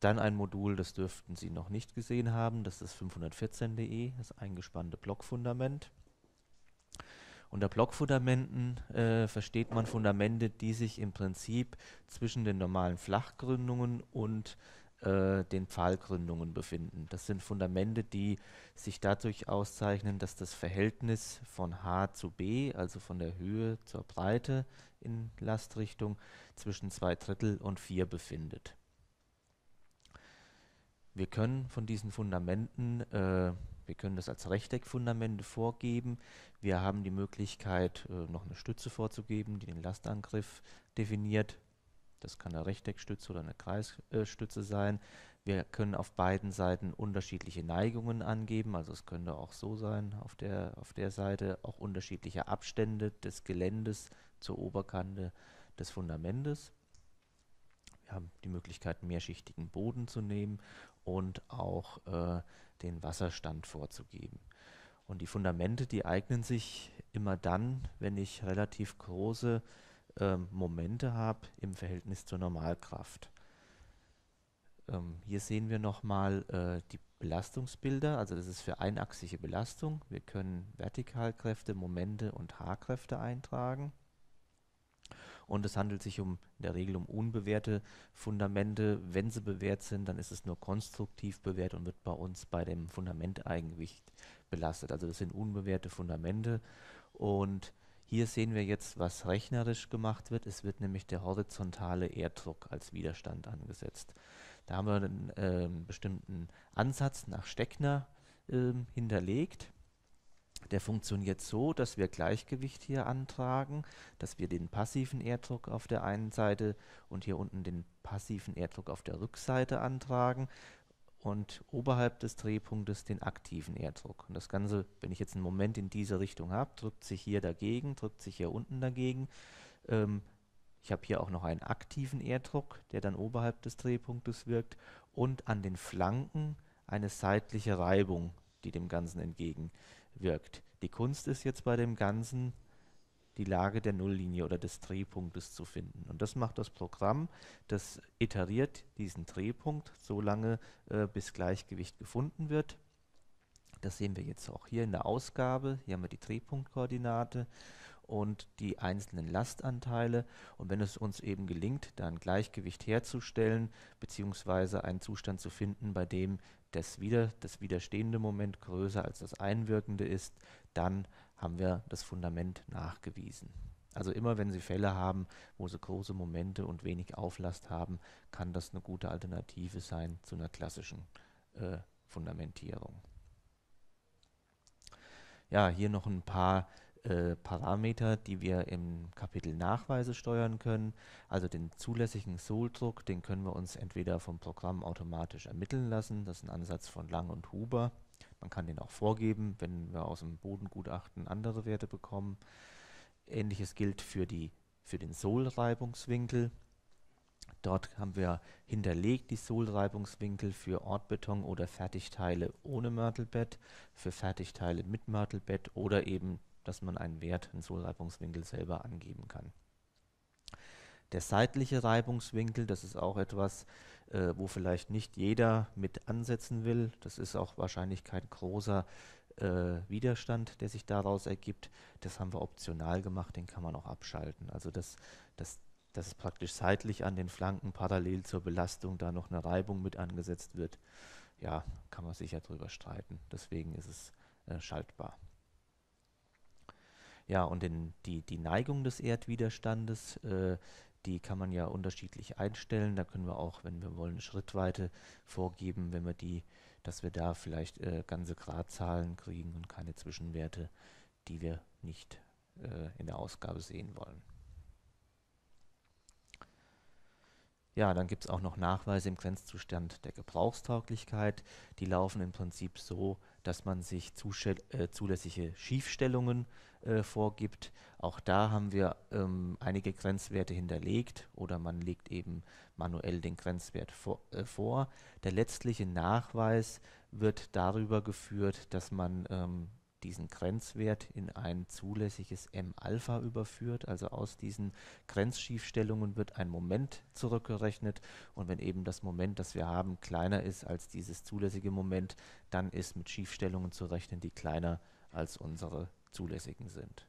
Dann ein Modul, das dürften Sie noch nicht gesehen haben, das ist 514.de, das eingespannte Blockfundament. Unter Blockfundamenten äh, versteht man Fundamente, die sich im Prinzip zwischen den normalen Flachgründungen und äh, den Pfahlgründungen befinden. Das sind Fundamente, die sich dadurch auszeichnen, dass das Verhältnis von H zu B, also von der Höhe zur Breite in Lastrichtung, zwischen zwei Drittel und vier befindet. Wir können von diesen Fundamenten, äh, wir können das als Rechteckfundamente vorgeben. Wir haben die Möglichkeit, äh, noch eine Stütze vorzugeben, die den Lastangriff definiert. Das kann eine Rechteckstütze oder eine Kreisstütze äh, sein. Wir können auf beiden Seiten unterschiedliche Neigungen angeben, also es könnte auch so sein auf der, auf der Seite, auch unterschiedliche Abstände des Geländes zur Oberkante des Fundamentes. Wir haben die Möglichkeit, mehrschichtigen Boden zu nehmen und auch äh, den Wasserstand vorzugeben. Und die Fundamente, die eignen sich immer dann, wenn ich relativ große äh, Momente habe im Verhältnis zur Normalkraft. Ähm, hier sehen wir nochmal äh, die Belastungsbilder, also das ist für einachsige Belastung. Wir können Vertikalkräfte, Momente und H-Kräfte eintragen. Und es handelt sich um, in der Regel um unbewährte Fundamente. Wenn sie bewährt sind, dann ist es nur konstruktiv bewährt und wird bei uns bei dem Fundamenteigengewicht belastet. Also das sind unbewährte Fundamente. Und hier sehen wir jetzt, was rechnerisch gemacht wird. Es wird nämlich der horizontale Erddruck als Widerstand angesetzt. Da haben wir einen äh, bestimmten Ansatz nach Steckner äh, hinterlegt der funktioniert so, dass wir Gleichgewicht hier antragen, dass wir den passiven Erddruck auf der einen Seite und hier unten den passiven Erdruck auf der Rückseite antragen und oberhalb des Drehpunktes den aktiven Erdruck. Und das Ganze, wenn ich jetzt einen Moment in diese Richtung habe, drückt sich hier dagegen, drückt sich hier unten dagegen. Ähm, ich habe hier auch noch einen aktiven Erdruck, der dann oberhalb des Drehpunktes wirkt und an den Flanken eine seitliche Reibung, die dem Ganzen entgegen wirkt. Die Kunst ist jetzt bei dem Ganzen, die Lage der Nulllinie oder des Drehpunktes zu finden. Und das macht das Programm, das iteriert diesen Drehpunkt so lange, äh, bis Gleichgewicht gefunden wird. Das sehen wir jetzt auch hier in der Ausgabe. Hier haben wir die Drehpunktkoordinate und die einzelnen Lastanteile. Und wenn es uns eben gelingt, da ein Gleichgewicht herzustellen, beziehungsweise einen Zustand zu finden, bei dem das, wieder, das widerstehende Moment größer als das einwirkende ist, dann haben wir das Fundament nachgewiesen. Also immer wenn Sie Fälle haben, wo Sie große Momente und wenig Auflast haben, kann das eine gute Alternative sein zu einer klassischen äh, Fundamentierung. Ja, hier noch ein paar äh, äh, Parameter, die wir im Kapitel Nachweise steuern können. Also den zulässigen Soldruck, den können wir uns entweder vom Programm automatisch ermitteln lassen. Das ist ein Ansatz von Lang und Huber. Man kann den auch vorgeben, wenn wir aus dem Bodengutachten andere Werte bekommen. Ähnliches gilt für, die, für den Sohlreibungswinkel. Dort haben wir hinterlegt die Sohlreibungswinkel für Ortbeton oder Fertigteile ohne Mörtelbett, für Fertigteile mit Mörtelbett oder eben dass man einen Wert im Sohlreibungswinkel selber angeben kann. Der seitliche Reibungswinkel, das ist auch etwas, äh, wo vielleicht nicht jeder mit ansetzen will. Das ist auch wahrscheinlich kein großer äh, Widerstand, der sich daraus ergibt. Das haben wir optional gemacht, den kann man auch abschalten. Also das, das, dass praktisch seitlich an den Flanken parallel zur Belastung da noch eine Reibung mit angesetzt wird. Ja, kann man sicher drüber streiten. Deswegen ist es äh, schaltbar. Ja, und den, die, die Neigung des Erdwiderstandes, äh, die kann man ja unterschiedlich einstellen. Da können wir auch, wenn wir wollen, eine Schrittweite vorgeben, wenn wir die, dass wir da vielleicht äh, ganze Gradzahlen kriegen und keine Zwischenwerte, die wir nicht äh, in der Ausgabe sehen wollen. Ja, dann gibt es auch noch Nachweise im Grenzzustand der Gebrauchstauglichkeit. Die laufen im Prinzip so, dass man sich äh, zulässige Schiefstellungen äh, vorgibt. Auch da haben wir ähm, einige Grenzwerte hinterlegt oder man legt eben manuell den Grenzwert vor, äh, vor. Der letztliche Nachweis wird darüber geführt, dass man ähm, diesen Grenzwert in ein zulässiges m-Alpha überführt. Also aus diesen Grenzschiefstellungen wird ein Moment zurückgerechnet und wenn eben das Moment, das wir haben, kleiner ist als dieses zulässige Moment, dann ist mit Schiefstellungen zu rechnen, die kleiner als unsere zulässigen sind.